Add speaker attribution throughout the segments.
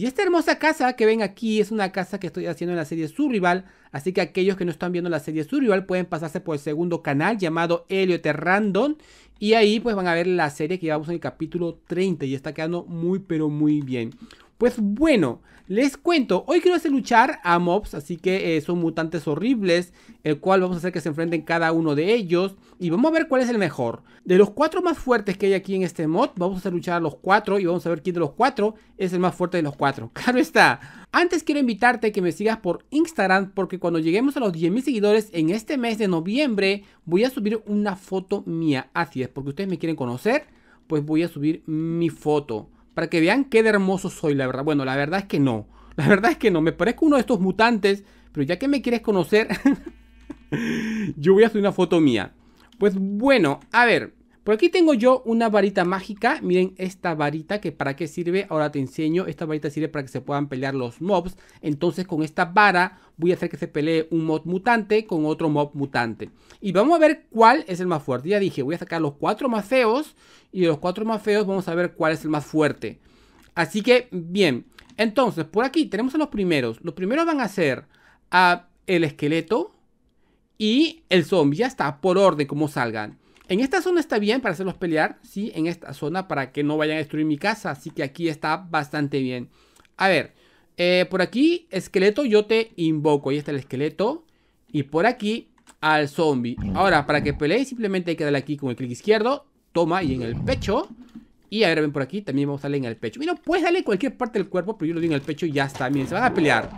Speaker 1: Y esta hermosa casa que ven aquí es una casa que estoy haciendo en la serie Survival, así que aquellos que no están viendo la serie Survival pueden pasarse por el segundo canal llamado Elliot Random y ahí pues van a ver la serie que llevamos en el capítulo 30 y está quedando muy pero muy bien. Pues bueno, les cuento, hoy quiero hacer luchar a mobs, así que eh, son mutantes horribles, el cual vamos a hacer que se enfrenten cada uno de ellos y vamos a ver cuál es el mejor. De los cuatro más fuertes que hay aquí en este mod, vamos a hacer luchar a los cuatro y vamos a ver quién de los cuatro es el más fuerte de los cuatro. Claro está. Antes quiero invitarte a que me sigas por Instagram porque cuando lleguemos a los 10.000 seguidores en este mes de noviembre voy a subir una foto mía. Así es, porque ustedes me quieren conocer, pues voy a subir mi foto. Para que vean qué de hermoso soy, la verdad. Bueno, la verdad es que no. La verdad es que no. Me parezco uno de estos mutantes. Pero ya que me quieres conocer, yo voy a hacer una foto mía. Pues bueno, a ver. Por aquí tengo yo una varita mágica. Miren esta varita que para qué sirve. Ahora te enseño. Esta varita sirve para que se puedan pelear los mobs. Entonces con esta vara voy a hacer que se pelee un mob mutante con otro mob mutante. Y vamos a ver cuál es el más fuerte. Ya dije, voy a sacar los cuatro más feos. Y de los cuatro más feos vamos a ver cuál es el más fuerte. Así que, bien. Entonces, por aquí tenemos a los primeros. Los primeros van a ser a el esqueleto y el zombie. Ya está, por orden como salgan. En esta zona está bien para hacerlos pelear, sí, en esta zona para que no vayan a destruir mi casa, así que aquí está bastante bien. A ver, eh, por aquí, esqueleto, yo te invoco, ahí está el esqueleto. Y por aquí, al zombie. Ahora, para que pelee, simplemente hay que darle aquí con el clic izquierdo, toma y en el pecho. Y a ver, ven por aquí, también vamos a darle en el pecho. Mira, puedes darle en cualquier parte del cuerpo, pero yo lo doy en el pecho y ya está. Miren, se van a pelear.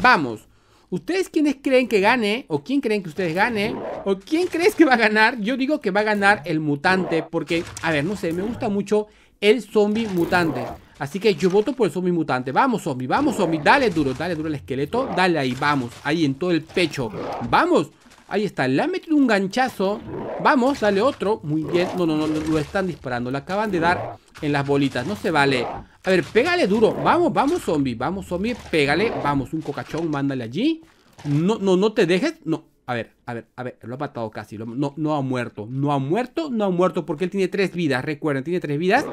Speaker 1: Vamos. ¿Ustedes quiénes creen que gane? ¿O quién creen que ustedes gane? ¿O quién crees que va a ganar? Yo digo que va a ganar el mutante porque, a ver, no sé, me gusta mucho el zombie mutante. Así que yo voto por el zombie mutante. Vamos, zombie, vamos, zombie. Dale duro, dale duro el esqueleto. Dale ahí, vamos. Ahí en todo el pecho. Vamos. Ahí está, le han metido un ganchazo. Vamos, dale otro. Muy bien. No, no, no, lo están disparando. Lo acaban de dar en las bolitas. No se vale. A ver, pégale duro. Vamos, vamos, zombie. Vamos, zombie. Pégale. Vamos, un cocachón. Mándale allí. No, no, no te dejes. No. A ver, a ver, a ver. Lo ha matado casi. no, no ha muerto. No ha muerto. No ha muerto porque él tiene tres vidas. Recuerden, tiene tres vidas.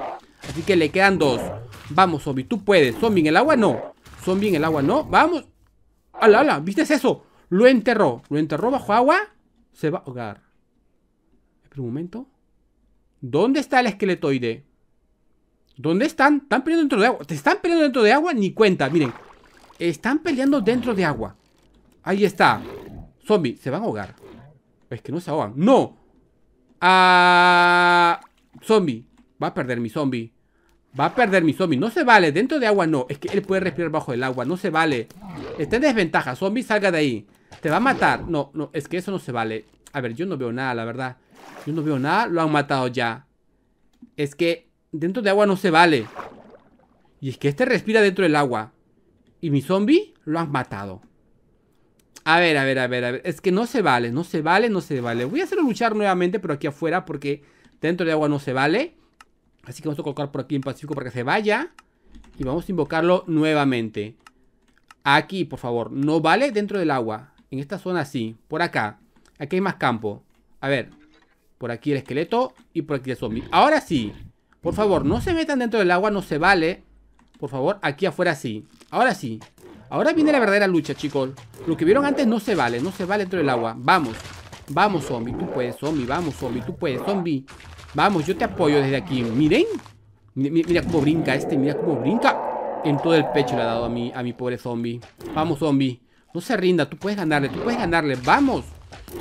Speaker 1: Así que le quedan dos. Vamos, zombie. Tú puedes. Zombie en el agua, no. Zombie en el agua, no. Vamos. ¡Hala, ala! ala viste eso? Lo enterró. Lo enterró bajo agua. Se va a ahogar. Espera un momento. ¿Dónde está el esqueletoide? ¿Dónde están? Están peleando dentro de agua. ¿Te están peleando dentro de agua? Ni cuenta, miren. Están peleando dentro de agua. Ahí está. Zombie, se van a ahogar. Es que no se ahogan. ¡No! Ah, zombie. Va a perder mi zombie. Va a perder mi zombie. No se vale. Dentro de agua no. Es que él puede respirar bajo el agua. No se vale. Está en desventaja. Zombie, salga de ahí. Te va a matar. No, no. Es que eso no se vale. A ver, yo no veo nada, la verdad. Yo no veo nada. Lo han matado ya. Es que Dentro de agua no se vale. Y es que este respira dentro del agua. Y mi zombie lo han matado. A ver, a ver, a ver, a ver. Es que no se vale, no se vale, no se vale. Voy a hacerlo luchar nuevamente, pero aquí afuera, porque dentro de agua no se vale. Así que vamos a colocar por aquí en Pacífico para que se vaya. Y vamos a invocarlo nuevamente. Aquí, por favor. No vale dentro del agua. En esta zona sí. Por acá. Aquí hay más campo. A ver. Por aquí el esqueleto y por aquí el zombie. Ahora sí. Por favor, no se metan dentro del agua, no se vale. Por favor, aquí afuera sí. Ahora sí. Ahora viene la verdadera lucha, chicos. Lo que vieron antes no se vale, no se vale dentro del agua. Vamos. Vamos, zombie. Tú puedes, zombie. Vamos, zombie. Tú puedes, zombie. Vamos, yo te apoyo desde aquí. Miren. Mira, cómo brinca este. Mira cómo brinca. En todo el pecho le ha dado a mi, a mi pobre zombie. Vamos, zombie. No se rinda. Tú puedes ganarle. Tú puedes ganarle. Vamos.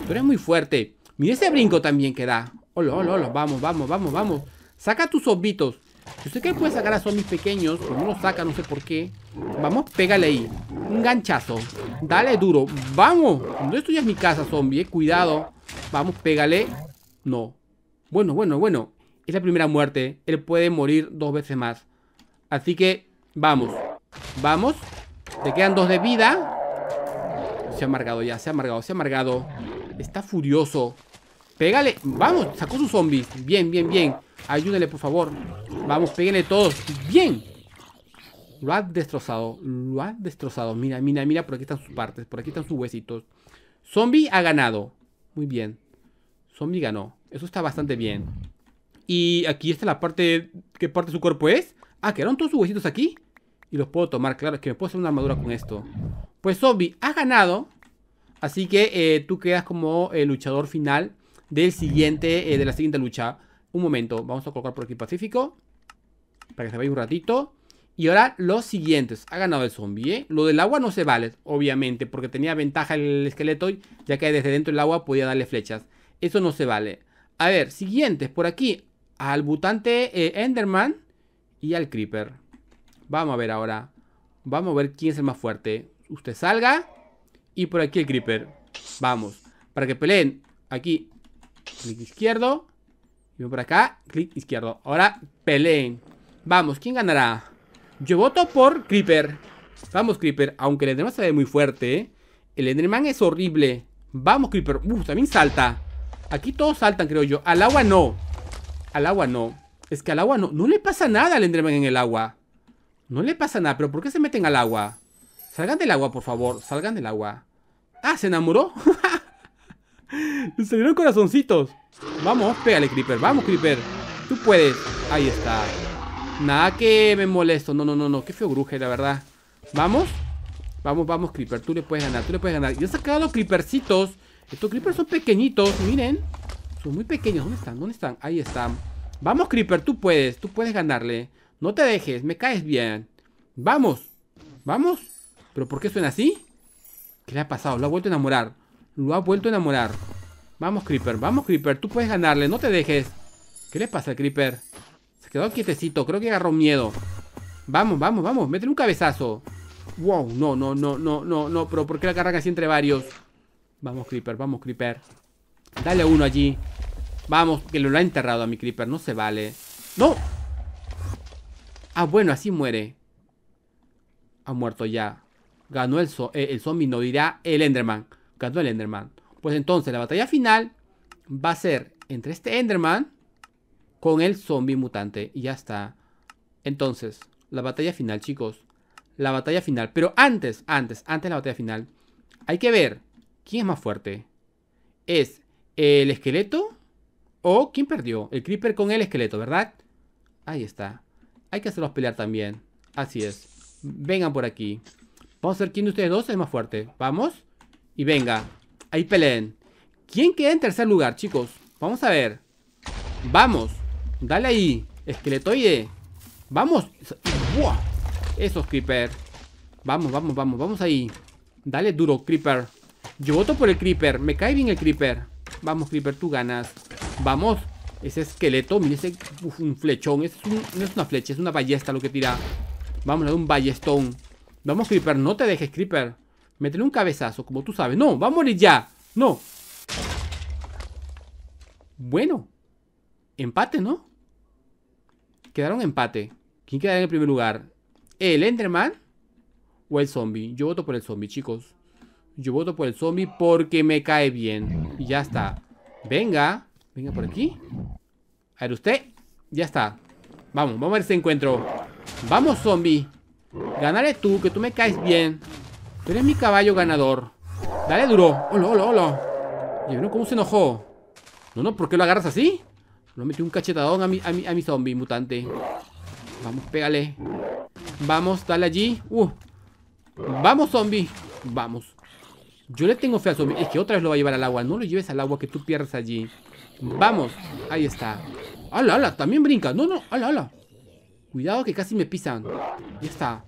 Speaker 1: Tú eres muy fuerte. Mira ese brinco también que da. Hola, hola, Vamos, vamos, vamos, vamos. Saca tus zombitos. Yo sé que puede sacar a zombies pequeños, pero no los saca, no sé por qué. Vamos, pégale ahí. Un ganchazo. Dale duro. ¡Vamos! No esto ya es mi casa, zombie. Eh. Cuidado. Vamos, pégale. No. Bueno, bueno, bueno. Es la primera muerte. Él puede morir dos veces más. Así que, vamos. Vamos. Te quedan dos de vida. Se ha amargado ya, se ha amargado, se ha amargado. Está furioso. Pégale. Vamos, sacó sus zombies. Bien, bien, bien. Ayúdenle, por favor. Vamos, péguenle todos. Bien. Lo ha destrozado. Lo ha destrozado. Mira, mira, mira. Por aquí están sus partes. Por aquí están sus huesitos. Zombie ha ganado. Muy bien. Zombie ganó. Eso está bastante bien. Y aquí está la parte... ¿Qué parte de su cuerpo es? Ah, quedaron todos sus huesitos aquí. Y los puedo tomar. Claro, que me puedo hacer una armadura con esto. Pues zombie, ha ganado. Así que eh, tú quedas como el luchador final del siguiente, eh, de la siguiente lucha. Un momento, vamos a colocar por aquí Pacífico. Para que se vayan un ratito. Y ahora los siguientes. Ha ganado el zombie, ¿eh? Lo del agua no se vale, obviamente, porque tenía ventaja el esqueleto, ya que desde dentro del agua podía darle flechas. Eso no se vale. A ver, siguientes, por aquí. Al butante eh, Enderman y al Creeper. Vamos a ver ahora. Vamos a ver quién es el más fuerte. Usted salga. Y por aquí el Creeper. Vamos. Para que peleen aquí Clic izquierdo. Y por acá. Clic izquierdo. Ahora peleen. Vamos, ¿quién ganará? Yo voto por Creeper. Vamos, Creeper. Aunque el Enderman se ve muy fuerte, ¿eh? El Enderman es horrible. Vamos, Creeper. Uf, también salta. Aquí todos saltan, creo yo. Al agua no. Al agua no. Es que al agua no. No le pasa nada al Enderman en el agua. No le pasa nada. ¿Pero por qué se meten al agua? Salgan del agua, por favor. Salgan del agua. Ah, ¿se enamoró? salieron corazoncitos. Vamos, pégale, Creeper. Vamos, Creeper. Tú puedes. Ahí está. Nada que me molesto. No, no, no, no. Qué feo gruje, la verdad. Vamos. Vamos, vamos, Creeper. Tú le puedes ganar. Tú le puedes ganar. Yo he sacado los Creepercitos. Estos Creepers son pequeñitos. Miren. Son muy pequeños. ¿Dónde están? ¿Dónde están? Ahí están. Vamos, Creeper. Tú puedes. Tú puedes ganarle. No te dejes. Me caes bien. Vamos. Vamos. ¿Pero por qué suena así? ¿Qué le ha pasado? Lo ha vuelto a enamorar. Lo ha vuelto a enamorar. Vamos, Creeper. Vamos, Creeper. Tú puedes ganarle. No te dejes. ¿Qué le pasa al Creeper? Se quedó quietecito. Creo que agarró miedo. Vamos, vamos, vamos. Métele un cabezazo. Wow. No, no, no, no, no, no. Pero ¿por qué la agarran así entre varios? Vamos, Creeper. Vamos, Creeper. Dale uno allí. Vamos, que lo ha enterrado a mi Creeper. No se vale. ¡No! Ah, bueno, así muere. Ha muerto ya. Ganó el, eh, el zombie, no dirá el Enderman ganó el Enderman. Pues entonces la batalla final va a ser entre este Enderman con el zombie mutante. Y ya está. Entonces, la batalla final, chicos. La batalla final. Pero antes, antes, antes de la batalla final, hay que ver quién es más fuerte. ¿Es el esqueleto o quién perdió? El creeper con el esqueleto, ¿verdad? Ahí está. Hay que hacerlos pelear también. Así es. Vengan por aquí. Vamos a ver quién de ustedes dos es más fuerte. Vamos. Y venga, ahí peleen. ¿Quién queda en tercer lugar, chicos? Vamos a ver. Vamos. Dale ahí. Esqueletoide. Vamos. Eso, es creeper. Vamos, vamos, vamos, vamos ahí. Dale duro, creeper. Yo voto por el creeper. Me cae bien el creeper. Vamos, creeper, tú ganas. Vamos. Ese esqueleto, mira ese un flechón. Es no es una flecha, es una ballesta lo que tira. Vamos, a un ballestón. Vamos, creeper, no te dejes, creeper. Métele un cabezazo, como tú sabes. No, ¡Vamos a morir ya. No. Bueno. Empate, ¿no? Quedaron empate. ¿Quién queda en el primer lugar? ¿El Enderman o el zombie? Yo voto por el zombie, chicos. Yo voto por el zombie porque me cae bien. Y ya está. Venga. Venga por aquí. A ver, usted. Ya está. Vamos, vamos a ver este encuentro. Vamos, zombie. Ganaré tú, que tú me caes bien. ¡Pero eres mi caballo ganador. Dale duro. Hola, hola, hola. Y bueno, ¿cómo se enojó? No, no, ¿por qué lo agarras así? Lo metí un cachetadón a mi, a mi, zombie mutante. Vamos, pégale. Vamos, dale allí. Uh. Vamos, zombie. Vamos. Yo le tengo fe al zombie. Es que otra vez lo va a llevar al agua. No lo lleves al agua que tú pierdas allí. Vamos. Ahí está. ¡Hala, hala! También brinca. No, no. ¡Hala, hola. Cuidado que casi me pisan. Ya está.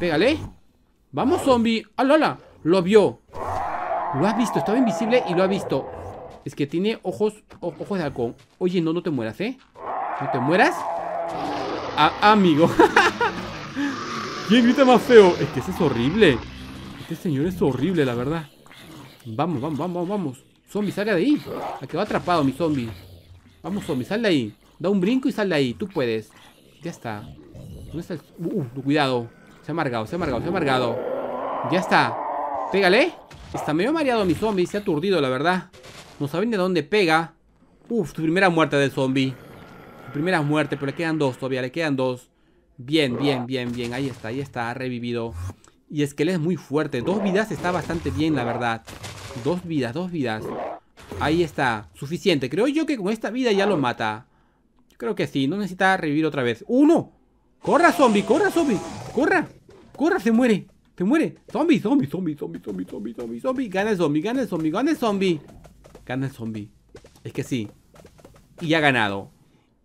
Speaker 1: Pégale. Vamos, zombie. ¡Alala! Lo vio. Lo ha visto. Estaba invisible y lo ha visto. Es que tiene ojos ojos de halcón. Oye, no, no te mueras, ¿eh? ¿No te mueras? amigo. ¿Quién grita más feo? Es que ese es horrible. Este señor es horrible, la verdad. Vamos, vamos, vamos, vamos. Zombie, sal de ahí. Ha va atrapado, mi zombie. Vamos, zombie, sal de ahí. Da un brinco y sal de ahí. Tú puedes. Ya está. ¿Dónde está uh, uh, cuidado. Se ha amargado, se ha amargado, se ha amargado. Ya está. Pégale. Está medio mareado mi zombie. Se ha aturdido, la verdad. No saben de dónde pega. Uf, su primera muerte del zombie. primera muerte, pero le quedan dos todavía. Le quedan dos. Bien, bien, bien, bien. Ahí está, ahí está. Ha revivido. Y es que él es muy fuerte. Dos vidas está bastante bien, la verdad. Dos vidas, dos vidas. Ahí está. Suficiente. Creo yo que con esta vida ya lo mata. Creo que sí. No necesita revivir otra vez. ¡Uno! ¡Corra, zombie! ¡Corra, zombie! ¡Corra! ¡Corra, se muere! ¡Se muere! ¡Zombie, zombie, zombie, zombie, zombie, zombie, zombie, zombie! ¡Gana el zombie, gana el zombie, gana el zombie! Gana el zombie. Es que sí. Y ha ganado.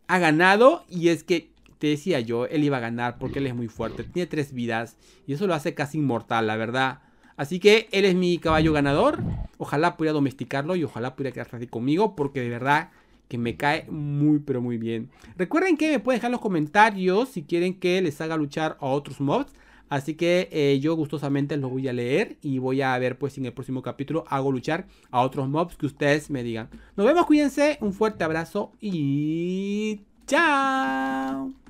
Speaker 1: Ha ganado y es que te decía yo, él iba a ganar porque él es muy fuerte. Tiene tres vidas y eso lo hace casi inmortal, la verdad. Así que él es mi caballo ganador. Ojalá pudiera domesticarlo y ojalá pudiera quedarse así conmigo porque de verdad que me cae muy pero muy bien. Recuerden que me pueden dejar los comentarios si quieren que les haga luchar a otros mobs. Así que eh, yo gustosamente los voy a leer y voy a ver pues si en el próximo capítulo hago luchar a otros mobs que ustedes me digan. Nos vemos, cuídense, un fuerte abrazo y chao.